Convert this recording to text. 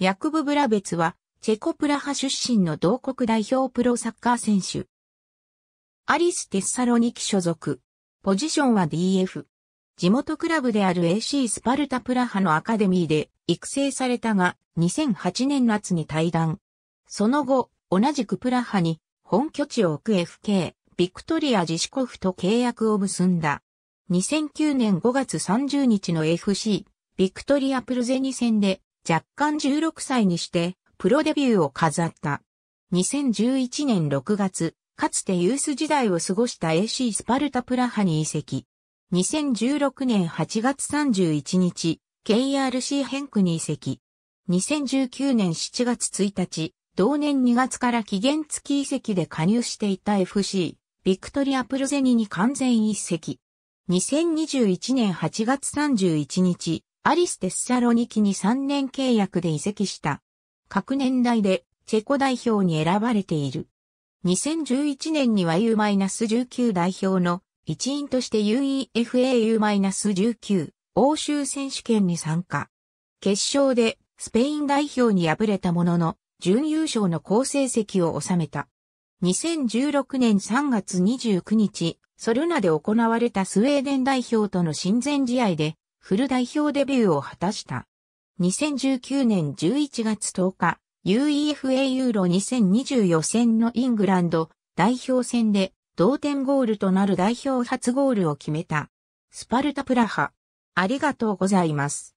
ヤクブ・ブラベツは、チェコプラハ出身の同国代表プロサッカー選手。アリス・テッサロニキ所属。ポジションは DF。地元クラブである AC スパルタプラハのアカデミーで育成されたが、2008年夏に退団。その後、同じくプラハに本拠地を置く FK、ビクトリア・ジシコフと契約を結んだ。2009年5月30日の FC、ビクトリア・プルゼニ戦で若干16歳にしてプロデビューを飾った。2011年6月、かつてユース時代を過ごした AC スパルタプラハに移籍。2016年8月31日、KRC ヘンクに移籍。2019年7月1日、同年2月から期限付き移籍で加入していた FC、ビクトリアプルゼニに完全移籍。2021年8月31日、アリス・テッサロニキに3年契約で移籍した。各年代でチェコ代表に選ばれている。2011年には U-19 代表の一員として UEFAU-19 欧州選手権に参加。決勝でスペイン代表に敗れたものの準優勝の好成績を収めた。2016年3月29日、ソルナで行われたスウェーデン代表との親善試合でフル代表デビューを果たした。2019年11月10日、UEFA ユーロ2020予選のイングランド代表戦で同点ゴールとなる代表初ゴールを決めた。スパルタプラハ。ありがとうございます。